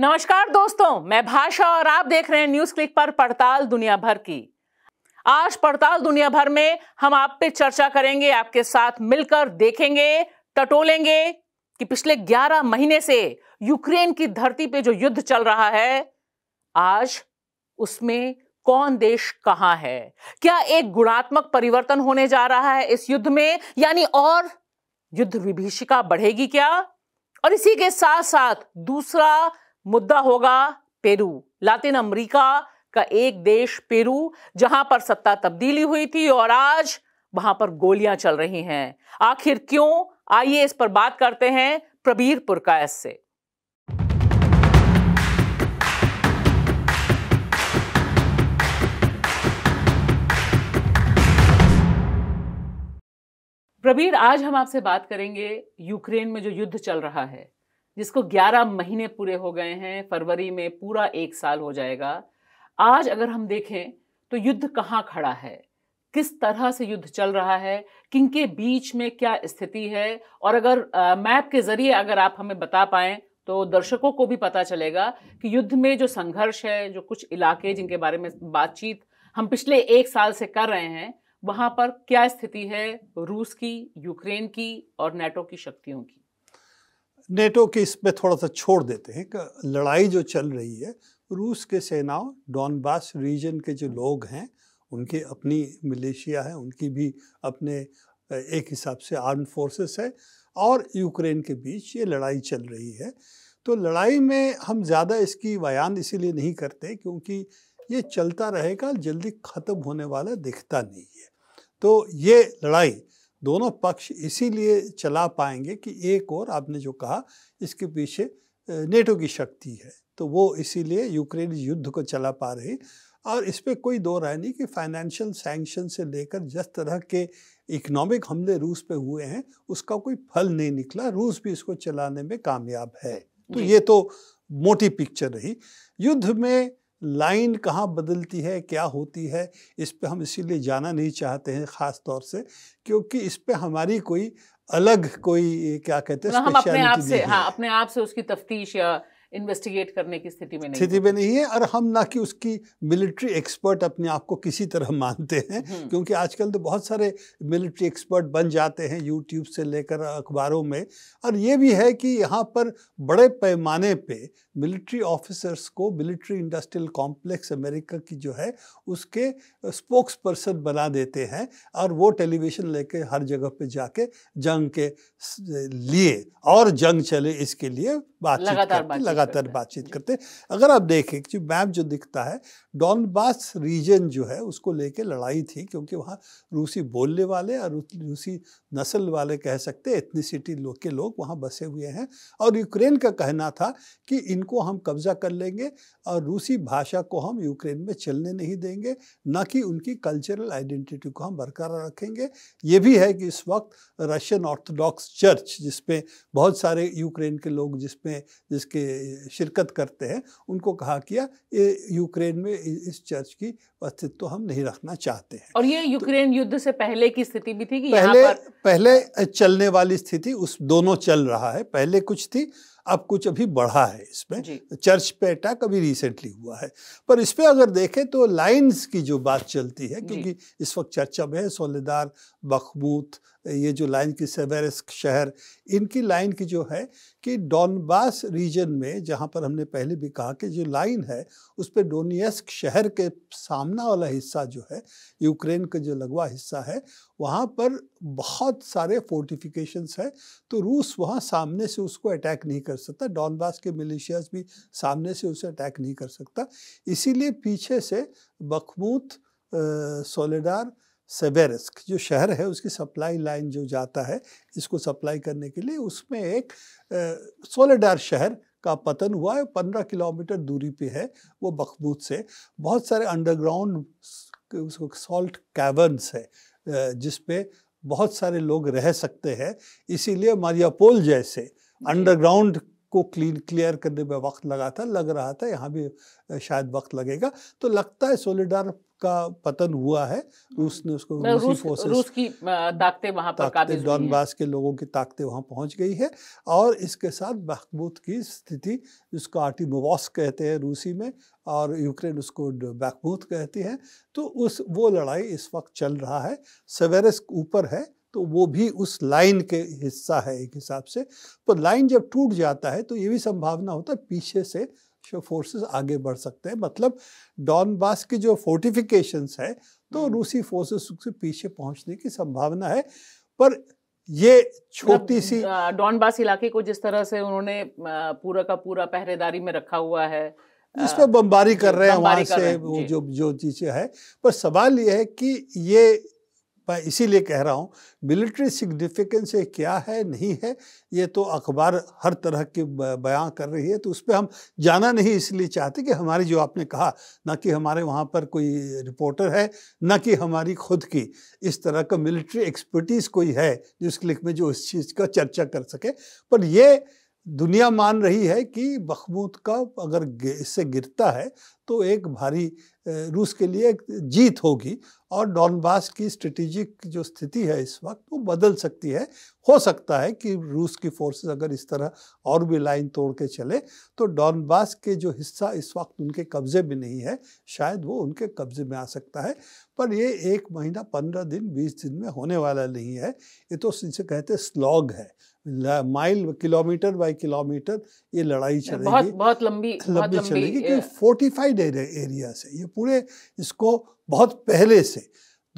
नमस्कार दोस्तों मैं भाषा और आप देख रहे हैं न्यूज क्लिक पर पड़ताल दुनिया भर की आज पड़ताल दुनिया भर में हम आप पे चर्चा करेंगे आपके साथ मिलकर देखेंगे टटोलेंगे कि पिछले 11 महीने से यूक्रेन की धरती पे जो युद्ध चल रहा है आज उसमें कौन देश कहां है क्या एक गुणात्मक परिवर्तन होने जा रहा है इस युद्ध में यानी और युद्ध विभीषिका बढ़ेगी क्या और इसी के साथ साथ दूसरा मुद्दा होगा पेरू लातिन अमेरिका का एक देश पेरू जहां पर सत्ता तब्दीली हुई थी और आज वहां पर गोलियां चल रही हैं आखिर क्यों आइए इस पर बात करते हैं प्रबीर पुरकायस से प्रबीर आज हम आपसे बात करेंगे यूक्रेन में जो युद्ध चल रहा है जिसको 11 महीने पूरे हो गए हैं फरवरी में पूरा एक साल हो जाएगा आज अगर हम देखें तो युद्ध कहाँ खड़ा है किस तरह से युद्ध चल रहा है किन के बीच में क्या स्थिति है और अगर आ, मैप के जरिए अगर आप हमें बता पाएं तो दर्शकों को भी पता चलेगा कि युद्ध में जो संघर्ष है जो कुछ इलाके जिनके बारे में बातचीत हम पिछले एक साल से कर रहे हैं वहाँ पर क्या स्थिति है रूस की यूक्रेन की और नेटो की शक्तियों की नेटो के इस पर थोड़ा सा छोड़ देते हैं लड़ाई जो चल रही है रूस के सेनाओं डॉनबास रीजन के जो लोग हैं उनके अपनी मलेशिया है उनकी भी अपने एक हिसाब से आर्म फोर्सेस है और यूक्रेन के बीच ये लड़ाई चल रही है तो लड़ाई में हम ज़्यादा इसकी बयान इसीलिए नहीं करते क्योंकि ये चलता रहेगा जल्दी ख़त्म होने वाला दिखता नहीं है तो ये लड़ाई दोनों पक्ष इसीलिए चला पाएंगे कि एक और आपने जो कहा इसके पीछे नेटो की शक्ति है तो वो इसीलिए यूक्रेन युद्ध को चला पा रही और इस पर कोई दो राय नहीं कि फाइनेंशियल सैंक्शन से लेकर जिस तरह के इकोनॉमिक हमले रूस पे हुए हैं उसका कोई फल नहीं निकला रूस भी इसको चलाने में कामयाब है तो ये तो मोटी पिक्चर रही युद्ध में लाइन कहाँ बदलती है क्या होती है इस पर हम इसीलिए जाना नहीं चाहते हैं ख़ास तौर से क्योंकि इस पर हमारी कोई अलग कोई क्या कहते हैं मतलब हम अपने आप से हाँ अपने आप से उसकी तफ्तीश या इन्वेस्टिगेट करने की स्थिति में नहीं स्थिति में नहीं है और हम ना कि उसकी मिलिट्री एक्सपर्ट अपने आप को किसी तरह मानते हैं हम्म। क्योंकि आजकल तो बहुत सारे मिलिट्री एक्सपर्ट बन जाते हैं यूट्यूब से लेकर अखबारों में और ये भी है कि यहाँ पर बड़े पैमाने पे मिलिट्री ऑफिसर्स को मिलिट्री इंडस्ट्रियल कॉम्प्लेक्स अमेरिका की जो है उसके स्पोक्स पर्सन बना देते हैं और वो टेलीविज़न लेके हर जगह पे जाके जंग के लिए और जंग चले इसके लिए बातचीत करते लगातार बातचीत करते अगर आप देखें कि मैप जो दिखता है डॉनबास रीजन जो है उसको लेके लड़ाई थी क्योंकि वहाँ रूसी बोलने वाले और रूसी नस्ल वाले कह सकते एथनीसिटी लोग के लोग वहाँ बसे हुए हैं और यूक्रेन का कहना था कि इनको हम कब्जा कर लेंगे और रूसी भाषा को हम यूक्रेन में चलने नहीं देंगे न कि उनकी कल्चरल आइडेंटिटी को हम बरकरार रखेंगे ये भी है कि इस वक्त रशियन ऑर्थोडॉक्स चर्च जिसमें बहुत सारे यूक्रेन के लोग जिसमें में जिसके शिरकत करते हैं उनको कहा किया ये यूक्रेन में इस चर्च की अस्तित्व तो हम नहीं रखना चाहते हैं और ये तो यूक्रेन तो, युद्ध से पहले की स्थिति भी थी कि पहले पर... पहले चलने वाली स्थिति उस दोनों चल रहा है पहले कुछ थी अब कुछ अभी बढ़ा है इसमें चर्च पे अटैक अभी रिसेंटली हुआ है पर इस पर अगर देखें तो लाइंस की जो बात चलती है क्योंकि इस वक्त चर्चा में है सोलेदार बखबूत ये जो लाइन की सेवेरस्क शहर इनकी लाइन की जो है कि डॉनबास रीजन में जहाँ पर हमने पहले भी कहा कि जो लाइन है उस पर डोनियस्क शहर के सामना वाला हिस्सा जो है यूक्रेन का जो लगवा हिस्सा है वहाँ पर बहुत सारे फोर्टिफिकेशंस है तो रूस वहाँ सामने से उसको अटैक नहीं कर सकता डॉनबास के मिलिशियाज भी सामने से उसे अटैक नहीं कर सकता इसीलिए पीछे से बखमूत सोलेडार सेवेरस्क जो शहर है उसकी सप्लाई लाइन जो जाता है इसको सप्लाई करने के लिए उसमें एक सोलेडार शहर का पतन हुआ है पंद्रह किलोमीटर दूरी पे है वो बखबूत से बहुत सारे अंडरग्राउंड उसको सॉल्ट कैवर्नस है जिसपे बहुत सारे लोग रह सकते हैं इसीलिए मारियापोल जैसे अंडरग्राउंड को क्लीन क्लियर करने में वक्त लगा था लग रहा था यहाँ भी शायद वक्त लगेगा तो लगता है सोलिडार का पतन हुआ है रूस ने उसको मतलब रूसी रूस की ताकतें वहां पर डॉनबास के लोगों की ताकतें वहां पहुंच गई है और इसके साथ बहबूत की स्थिति जिसको आर्टी मोबॉस कहते हैं रूसी में और यूक्रेन उसको बहबूत कहती है तो उस वो लड़ाई इस वक्त चल रहा है सवेरस ऊपर है तो वो भी उस लाइन के हिस्सा है एक हिसाब से तो लाइन जब टूट जाता है तो ये भी संभावना होता है पीछे से फोर्सेस आगे बढ़ सकते हैं मतलब डॉनबास के जो फोर्टिफिकेशंस है तो रूसी फोर्सेस से पीछे पहुंचने की संभावना है पर ये मतलब, छोटी सी डॉनबास इलाके को जिस तरह से उन्होंने पूरा का पूरा पहरेदारी में रखा हुआ है इस पर बमबारी कर रहे हैं वहां से वो जो जो चीज़ें है पर सवाल ये है कि ये मैं इसीलिए कह रहा हूँ मिलिट्री सिग्निफिकेंस क्या है नहीं है ये तो अखबार हर तरह के बयां कर रही है तो उस पर हम जाना नहीं इसलिए चाहते कि हमारी जो आपने कहा ना कि हमारे वहाँ पर कोई रिपोर्टर है ना कि हमारी खुद की इस तरह का मिलिट्री एक्सपर्टीज़ कोई है जिस क्लिक में जो इस चीज़ का चर्चा कर सके पर ये दुनिया मान रही है कि बखमूत का अगर इससे गिरता है तो एक भारी रूस के लिए एक जीत होगी और डॉनबास की स्ट्रेटेजिक जो स्थिति है इस वक्त वो बदल सकती है हो सकता है कि रूस की फोर्सेस अगर इस तरह और भी लाइन तोड़ के चले तो डॉनबास के जो हिस्सा इस वक्त उनके कब्ज़े में नहीं है शायद वो उनके कब्ज़े में आ सकता है पर ये एक महीना पंद्रह दिन बीस दिन में होने वाला नहीं है ये तो इसे कहते स्लॉग है माइल किलोमीटर बाय किलोमीटर ये लड़ाई चलेगी बहुत बहुत लंबी लंबी चलेगी क्योंकि फोर्टिफाइड एरिया से ये पूरे इसको बहुत पहले से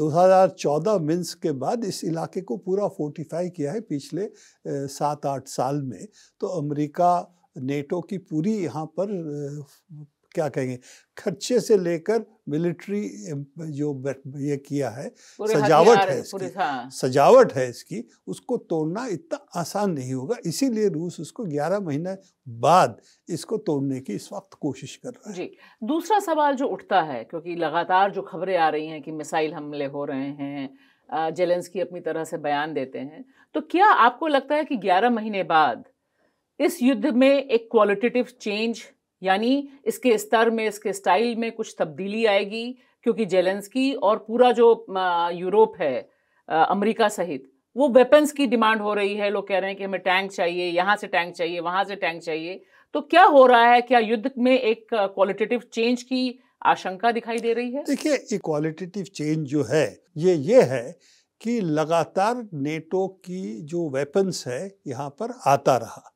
2014 मिन्स के बाद इस इलाके को पूरा फोर्टिफाई किया है पिछले सात आठ साल में तो अमेरिका नेटो की पूरी यहाँ पर क्या कहेंगे खर्चे से लेकर मिलिट्री जो ये किया है सजावट है इसकी हाँ। सजावट है इसकी उसको तोड़ना इतना आसान नहीं होगा इसीलिए रूस उसको 11 महीने बाद इसको तोड़ने की इस वक्त कोशिश कर रहा है जी दूसरा सवाल जो उठता है क्योंकि लगातार जो खबरें आ रही हैं कि मिसाइल हमले हो रहे हैं जेलेंस की अपनी तरह से बयान देते हैं तो क्या आपको लगता है कि 11 महीने बाद इस युद्ध में एक क्वालिटेटिव चेंज यानी इसके स्तर में इसके स्टाइल में कुछ तब्दीली आएगी क्योंकि जेलेंसकी और पूरा जो यूरोप है अमेरिका सहित वो वेपन्स की डिमांड हो रही है लोग कह रहे हैं कि हमें टैंक चाहिए यहाँ से टैंक चाहिए वहाँ से टैंक चाहिए तो क्या हो रहा है क्या युद्ध में एक क्वालिटेटिव चेंज की आशंका दिखाई दे रही है देखिए ये क्वालिटेटिव चेंज जो है ये ये है कि लगातार नेटो की जो वेपन्स है यहाँ पर आता रहा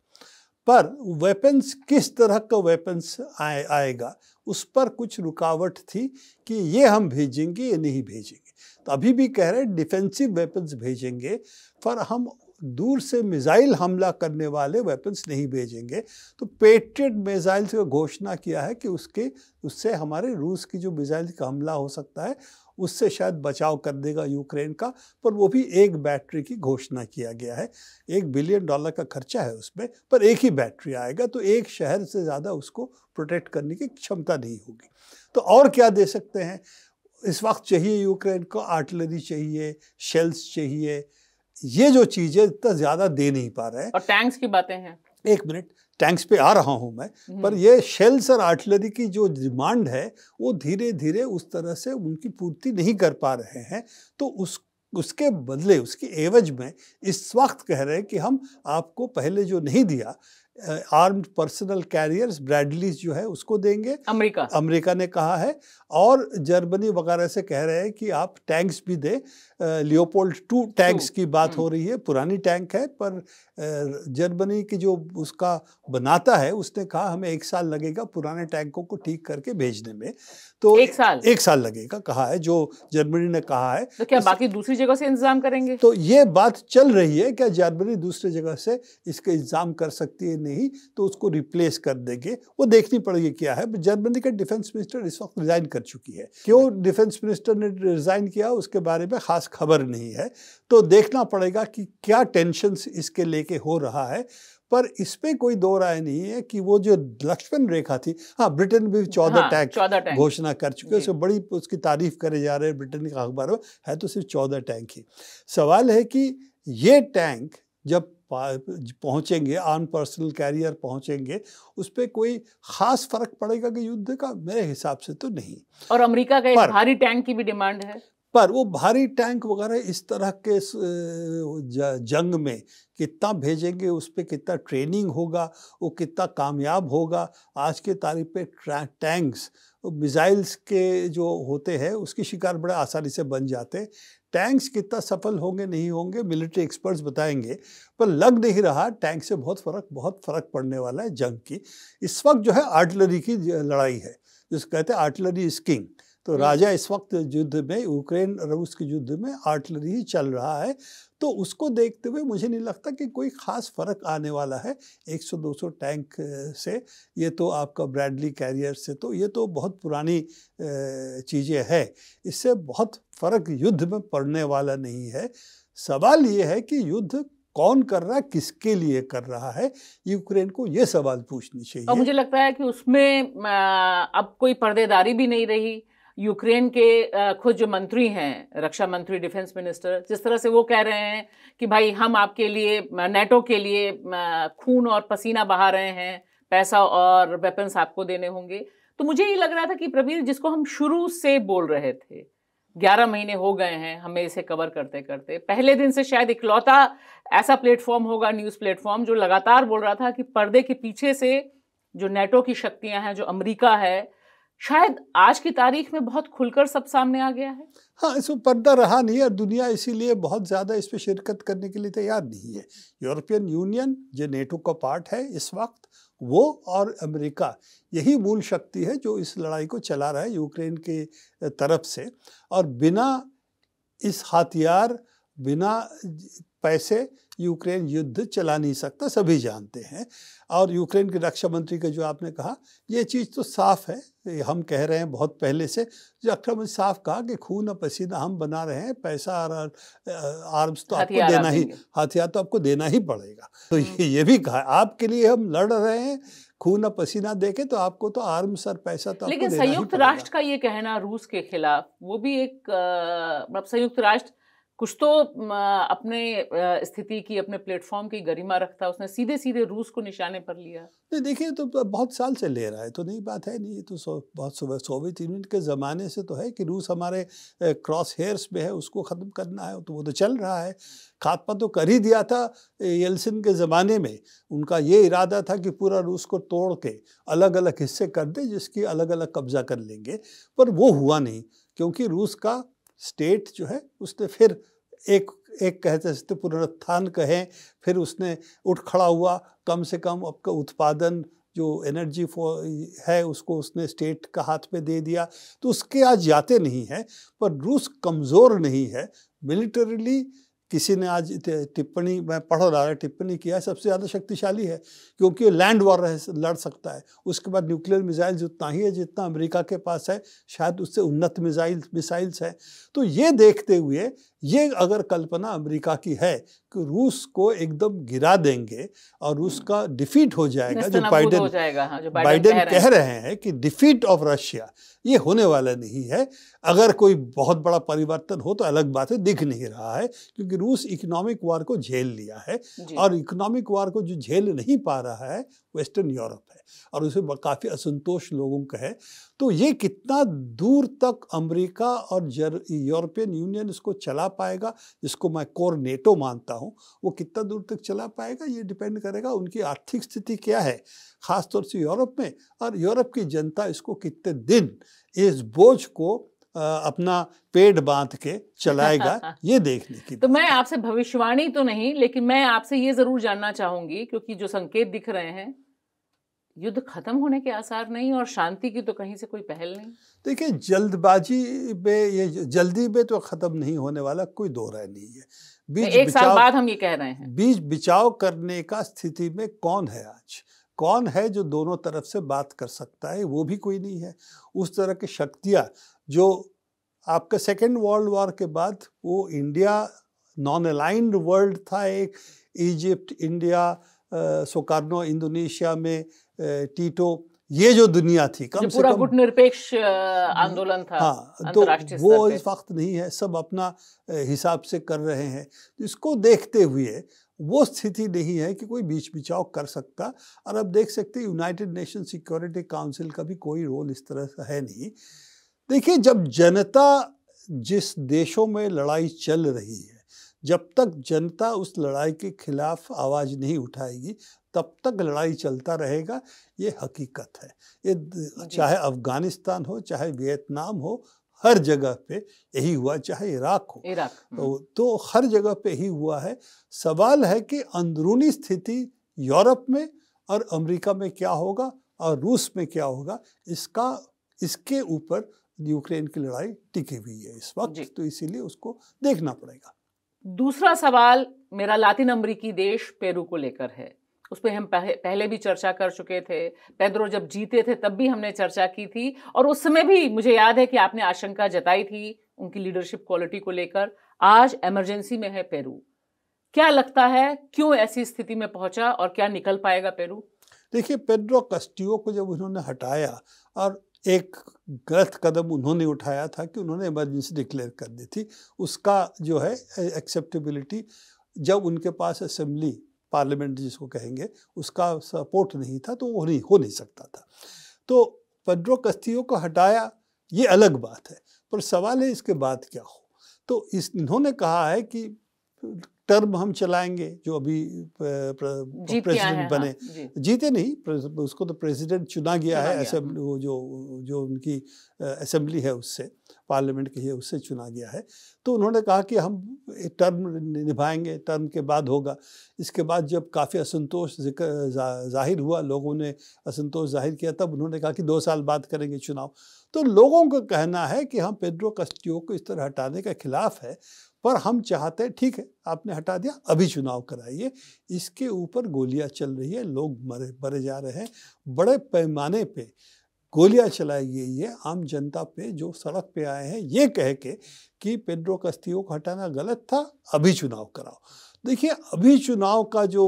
पर वेपन्स किस तरह का वेपन्स आए आएगा उस पर कुछ रुकावट थी कि ये हम भेजेंगे ये नहीं भेजेंगे तो अभी भी कह रहे हैं डिफेंसिव वेपन्स भेजेंगे पर हम दूर से मिज़ाइल हमला करने वाले वेपन्स नहीं भेजेंगे तो पेट्रियट मिसाइल्स का घोषणा किया है कि उसके उससे हमारे रूस की जो मिसाइल का हमला हो सकता है उससे शायद बचाव कर देगा यूक्रेन का पर वो भी एक बैटरी की घोषणा किया गया है एक बिलियन डॉलर का खर्चा है उसमें पर एक ही बैटरी आएगा तो एक शहर से ज़्यादा उसको प्रोटेक्ट करने की क्षमता नहीं होगी तो और क्या दे सकते हैं इस वक्त चाहिए यूक्रेन को आर्टिलरी चाहिए शेल्स चाहिए ये जो चीज़ें इतना ज़्यादा दे नहीं पा रहे हैं और टैंक्स की बातें हैं एक मिनट टैंक्स पे आ रहा हूँ मैं हम्म। पर ये शेल्स और आर्टिलरी की जो डिमांड है वो धीरे धीरे उस तरह से उनकी पूर्ति नहीं कर पा रहे हैं तो उस उसके बदले उसकी एवज में इस वक्त कह रहे हैं कि हम आपको पहले जो नहीं दिया आर्म्ड पर्सनल कैरियर्स ब्रैडलीज जो है उसको देंगे अमेरिका अमेरिका ने कहा है और जर्मनी वगैरह से कह रहे हैं कि आप टैंक्स भी दें लियोपोल्ड टू टैंक्स की बात हम्म। हो रही है पुरानी टैंक है पर जर्मनी की जो उसका बनाता है उसने कहा हमें एक साल लगेगा पुराने टैंकों को ठीक करके भेजने में तो एक साल एक साल लगेगा कहा है जो जर्मनी ने कहा है तो क्या बाकी दूसरी जगह से इंतजाम करेंगे तो ये बात चल रही है क्या जर्मनी दूसरी जगह से इसका इंतजाम कर सकती है नहीं नहीं तो उसको रिप्लेस कर देंगे वो देखनी पड़ेगी क्या है जर्मनी का डिफेंस मिनिस्टर इस वक्त रिजाइन कर चुकी है क्यों डिफेंस मिनिस्टर ने रिजाइन किया उसके बारे में खास खबर नहीं है तो देखना पड़ेगा कि क्या टेंशन इसके लेके हो रहा है पर इस पर कोई दो राय नहीं है कि वो जो लक्ष्मण रेखा थी हाँ ब्रिटेन भी चौदह हाँ, टैंक घोषणा कर चुके हैं उसे बड़ी उसकी तारीफ करे जा रहे हैं ब्रिटेन के अखबारों है तो सिर्फ चौदह टैंक ही सवाल है कि ये टैंक जब पहुंचेंगे आन पर्सनल कैरियर पहुंचेंगे उस पर कोई ख़ास फ़र्क पड़ेगा कि युद्ध का मेरे हिसाब से तो नहीं और अमेरिका का भारी टैंक की भी डिमांड है पर वो भारी टैंक वगैरह इस तरह के जंग में कितना भेजेंगे उस पर कितना ट्रेनिंग होगा वो कितना कामयाब होगा आज के तारीख पे टैंक्स मिज़ाइल्स के जो होते हैं उसकी शिकार बड़े आसानी से बन जाते टैंक्स कितना सफल होंगे नहीं होंगे मिलिट्री एक्सपर्ट्स बताएंगे पर लग नहीं रहा टैंक से बहुत फर्क बहुत फर्क पड़ने वाला है जंग की इस वक्त जो है आर्टिलरी की लड़ाई है जिसको कहते हैं आर्टिलरी इज किंग तो हम्म। राजा इस वक्त युद्ध में यूक्रेन रूस के युद्ध में आर्टिलरी चल रहा है तो उसको देखते हुए मुझे नहीं लगता कि कोई ख़ास फ़र्क आने वाला है 100-200 टैंक से ये तो आपका ब्रैडली कैरियर से तो ये तो बहुत पुरानी चीज़ें हैं इससे बहुत फ़र्क युद्ध में पड़ने वाला नहीं है सवाल ये है कि युद्ध कौन कर रहा है किसके लिए कर रहा है यूक्रेन को ये सवाल पूछनी चाहिए और मुझे लगता है कि उसमें अब कोई पर्देदारी भी नहीं रही यूक्रेन के खुद जो मंत्री हैं रक्षा मंत्री डिफेंस मिनिस्टर जिस तरह से वो कह रहे हैं कि भाई हम आपके लिए नेटो के लिए खून और पसीना बहा रहे हैं पैसा और वेपन्स आपको देने होंगे तो मुझे ये लग रहा था कि प्रवीर जिसको हम शुरू से बोल रहे थे ग्यारह महीने हो गए हैं हमें इसे कवर करते करते पहले दिन से शायद इकलौता ऐसा प्लेटफॉर्म होगा न्यूज़ प्लेटफॉर्म जो लगातार बोल रहा था कि पर्दे के पीछे से जो नेटो की शक्तियां हैं जो अमेरिका है शायद आज की तारीख में बहुत खुलकर सब सामने आ गया है हाँ इसमें पर्दा रहा नहीं है और दुनिया इसीलिए बहुत ज़्यादा इस पर शिरकत करने के लिए तैयार नहीं है यूरोपियन यूनियन जो नेटो का पार्ट है इस वक्त वो और अमेरिका यही मूल शक्ति है जो इस लड़ाई को चला रहा है यूक्रेन के तरफ से और बिना इस हथियार बिना पैसे यूक्रेन युद्ध चला नहीं सकता सभी जानते हैं और यूक्रेन के रक्षा मंत्री का जो आपने कहा ये चीज़ तो साफ़ है हम कह रहे हैं बहुत पहले से जो रक्षा मंत्री साफ कहा कि खून और पसीना हम बना रहे हैं पैसा और आर्म्स तो आपको देना ही हथियार तो आपको देना ही पड़ेगा तो हम्म। ये, ये भी कहा आपके लिए हम लड़ रहे हैं खून और पसीना देखे तो आपको तो आर्म्स और पैसा तो लेकिन संयुक्त राष्ट्र का ये कहना रूस के खिलाफ वो भी एक मतलब संयुक्त राष्ट्र कुछ तो अपने स्थिति की अपने प्लेटफॉर्म की गरिमा रखता उसने सीधे सीधे रूस को निशाने पर लिया नहीं देखिए तो बहुत साल से ले रहा है तो नहीं बात है नहीं ये तो सो, बहुत सोवियत यूनियन के ज़माने से तो है कि रूस हमारे क्रॉस हेयर्स में है उसको ख़त्म करना है तो वो तो चल रहा है खात्मा तो कर ही दिया था येल्सिन के ज़माने में उनका ये इरादा था कि पूरा रूस को तोड़ के अलग अलग हिस्से कर दे जिसकी अलग अलग कब्ज़ा कर लेंगे पर वो हुआ नहीं क्योंकि रूस का स्टेट जो है उसने फिर एक एक कहते सकते पुनरुत्थान कहें फिर उसने उठ खड़ा हुआ कम से कम आपका उत्पादन जो एनर्जी है उसको उसने स्टेट का हाथ में दे दिया तो उसके आज जाते नहीं हैं पर रूस कमज़ोर नहीं है मिलिटरीली किसी ने आज टिप्पणी मैं पढ़ रहा है टिप्पणी किया है सबसे ज़्यादा शक्तिशाली है क्योंकि लैंड वॉर लड़ सकता है उसके बाद न्यूक्लियर मिसाइल उतना ही है जितना अमेरिका के पास है शायद उससे उन्नत मिसाइल मिसाइल्स हैं तो ये देखते हुए ये अगर कल्पना अमेरिका की है कि रूस को एकदम गिरा देंगे और रूस का डिफीट हो जाएगा जो बाइडेन जाएगा हाँ, बाइडेन कह, कह रहे हैं कि डिफीट ऑफ रशिया ये होने वाला नहीं है अगर कोई बहुत बड़ा परिवर्तन हो तो अलग बात है दिख नहीं रहा है क्योंकि रूस इकोनॉमिक वार को झेल लिया है और इकोनॉमिक वार को जो झेल नहीं पा रहा है वेस्टर्न यूरोप और उसे काफ़ी असंतोष लोगों का है तो ये कितना दूर तक अमेरिका और जर यूरोपियन यूनियन इसको चला पाएगा जिसको मैं कोर नेटो मानता हूँ वो कितना दूर तक चला पाएगा ये डिपेंड करेगा उनकी आर्थिक स्थिति क्या है ख़ासतौर से यूरोप में और यूरोप की जनता इसको कितने दिन इस बोझ को अपना पेट बांध के चलाएगा ये देखने की तो मैं आपसे भविष्यवाणी तो नहीं लेकिन मैं आपसे ये जरूर जानना चाहूंगी क्योंकि जो संकेत दिख रहे हैं युद्ध खत्म होने के आसार नहीं और शांति की तो कहीं से कोई पहल नहीं देखिए जल्दबाजी पे ये जल्दी पे तो ख़त्म नहीं होने वाला कोई दो राय नहीं है बीच एक साल बाद हम ये कह रहे हैं बीच बिचाव करने का स्थिति में कौन है आज कौन है जो दोनों तरफ से बात कर सकता है वो भी कोई नहीं है उस तरह की शक्तियाँ जो आपके सेकेंड वर्ल्ड वॉर के बाद वो इंडिया नॉन अलाइंड वर्ल्ड था एक इजिप्ट इंडिया सोकार्नो इंडोनेशिया में टीटो ये जो दुनिया थी कम से पूरा गुट निरपेक्ष आंदोलन था हाँ तो वो इस वक्त नहीं है सब अपना हिसाब से कर रहे हैं तो इसको देखते हुए वो स्थिति नहीं है कि कोई बीच बिचाव कर सकता और अब देख सकते यूनाइटेड नेशन सिक्योरिटी काउंसिल का भी कोई रोल इस तरह का है नहीं देखिए जब जनता जिस देशों में लड़ाई चल रही है जब तक जनता उस लड़ाई के खिलाफ आवाज़ नहीं उठाएगी तब तक लड़ाई चलता रहेगा ये हकीकत है ये चाहे अफगानिस्तान हो चाहे वियतनाम हो हर जगह पे यही हुआ चाहे इराक हो इराक, हम्म। तो, तो हर जगह पे ही हुआ है सवाल है कि अंदरूनी स्थिति यूरोप में और अमेरिका में क्या होगा और रूस में क्या होगा इसका इसके ऊपर यूक्रेन की लड़ाई टिकी हुई है इस वक्त तो इसीलिए उसको देखना पड़ेगा दूसरा सवाल मेरा लातिन अमरीकी देश पेरू को लेकर है उस पर हम पहले भी चर्चा कर चुके थे पेद्रो जब जीते थे तब भी हमने चर्चा की थी और उस समय भी मुझे याद है कि आपने आशंका जताई थी उनकी लीडरशिप क्वालिटी को लेकर आज इमरजेंसी में है पेरू क्या लगता है क्यों ऐसी स्थिति में पहुंचा और क्या निकल पाएगा पेरू देखिए पेड्रो कस्टियो को जब उन्होंने हटाया और एक गलत कदम उन्होंने उठाया था कि उन्होंने इमरजेंसी डिक्लेयर कर दी थी उसका जो है एक्सेप्टेबिलिटी जब उनके पास असेंबली पार्लियामेंट जिसको कहेंगे उसका सपोर्ट नहीं था तो वो नहीं हो नहीं सकता था तो पेड्रो कस्तियों को हटाया ये अलग बात है पर सवाल है इसके बाद क्या हो तो इस इन्होंने कहा है कि टर्म हम चलाएंगे जो अभी प्रेसिडेंट हाँ, बने हाँ, जीते नहीं उसको तो प्रेसिडेंट चुना गया है असेंबली वो जो जो उनकी असेंबली है उससे पार्लियामेंट की है उससे चुना गया है तो उन्होंने कहा कि हम एक टर्म निभाएंगे टर्म के बाद होगा इसके बाद जब काफ़ी असंतोष जा, जाहिर हुआ लोगों ने असंतोष जाहिर किया तब उन्होंने कहा कि दो साल बाद करेंगे चुनाव तो लोगों का कहना है कि हम पेड्रो कस्टियो को इस तरह हटाने के खिलाफ है पर हम चाहते हैं ठीक है आपने हटा दिया अभी चुनाव कराइए इसके ऊपर गोलियां चल रही है लोग मरे मरे जा रहे हैं बड़े पैमाने पे गोलियां चलाई गई है आम जनता पे जो सड़क पे आए हैं ये कह के कि पेड्रो कस्तियों को हटाना गलत था अभी चुनाव कराओ देखिए अभी चुनाव का जो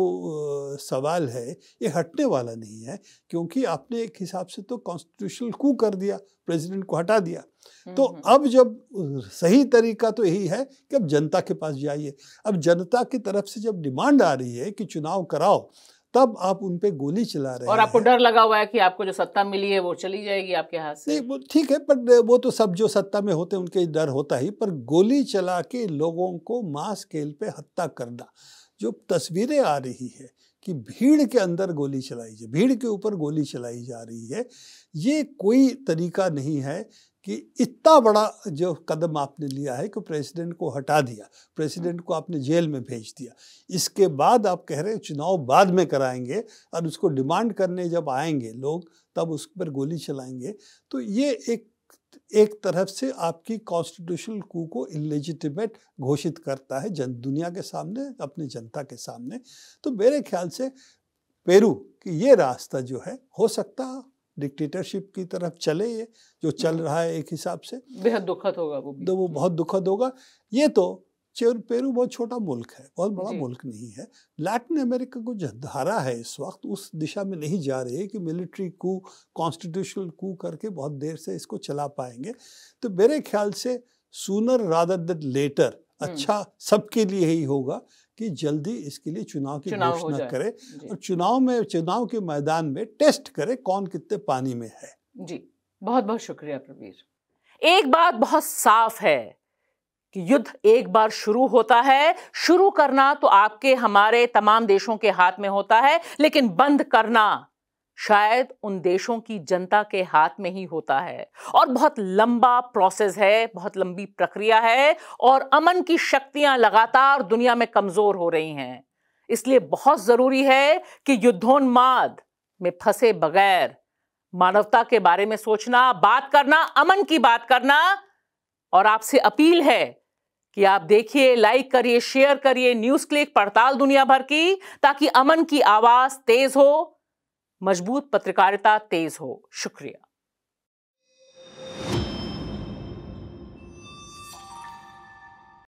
सवाल है ये हटने वाला नहीं है क्योंकि आपने एक हिसाब से तो कॉन्स्टिट्यूशनल कू कर दिया प्रेसिडेंट को हटा दिया हम्म, तो हम्म। अब जब सही तरीका तो यही है कि अब जनता के पास जाइए अब जनता की तरफ से जब डिमांड आ रही है कि चुनाव कराओ तब आप उन पे गोली चला रहे हैं और आपको डर लगा हुआ है कि आपको जो सत्ता मिली है वो चली जाएगी आपके हाथ से नहीं ठीक है पर वो तो सब जो सत्ता में होते हैं उनके डर होता ही पर गोली चला के लोगों को मास स्केल पे हत्या करना जो तस्वीरें आ रही है कि भीड़ के अंदर गोली चलाई जाए भीड़ के ऊपर गोली चलाई जा रही है ये कोई तरीका नहीं है कि इतना बड़ा जो कदम आपने लिया है कि प्रेसिडेंट को हटा दिया प्रेसिडेंट को आपने जेल में भेज दिया इसके बाद आप कह रहे हैं चुनाव बाद में कराएंगे और उसको डिमांड करने जब आएंगे लोग तब उस पर गोली चलाएंगे तो ये एक एक तरफ से आपकी कॉन्स्टिट्यूशनल कू को इलेजिटिमेट घोषित करता है जन दुनिया के सामने अपनी जनता के सामने तो मेरे ख्याल से पेरू कि ये रास्ता जो है हो सकता डिक्टेटरशिप की तरफ चले ये जो चल हम्म। रहा है एक हिसाब से बेहद दुखद होगा वो तो वो बहुत दुखद होगा ये तो पेरू बहुत छोटा मुल्क है बहुत बड़ा मुल्क नहीं है लैटिन अमेरिका को जो धारा है इस वक्त उस दिशा में नहीं जा रही है कि मिलिट्री कू कॉन्स्टिट्यूशनल कू करके बहुत देर से इसको चला पाएंगे तो मेरे ख्याल से सूनर रादर दैन लेटर अच्छा सबके लिए ही होगा कि जल्दी इसके लिए चुनाव की घोषणा करे और चुनाव में चुनाव के मैदान में टेस्ट करे कौन कितने पानी में है जी बहुत बहुत शुक्रिया प्रवीर एक बात बहुत साफ है कि युद्ध एक बार शुरू होता है शुरू करना तो आपके हमारे तमाम देशों के हाथ में होता है लेकिन बंद करना शायद उन देशों की जनता के हाथ में ही होता है और बहुत लंबा प्रोसेस है बहुत लंबी प्रक्रिया है और अमन की शक्तियां लगातार दुनिया में कमजोर हो रही हैं इसलिए बहुत जरूरी है कि युद्धोन्माद में फंसे बगैर मानवता के बारे में सोचना बात करना अमन की बात करना और आपसे अपील है कि आप देखिए लाइक करिए शेयर करिए न्यूज क्लिक पड़ताल दुनिया भर की ताकि अमन की आवाज तेज हो मजबूत पत्रकारिता तेज हो शुक्रिया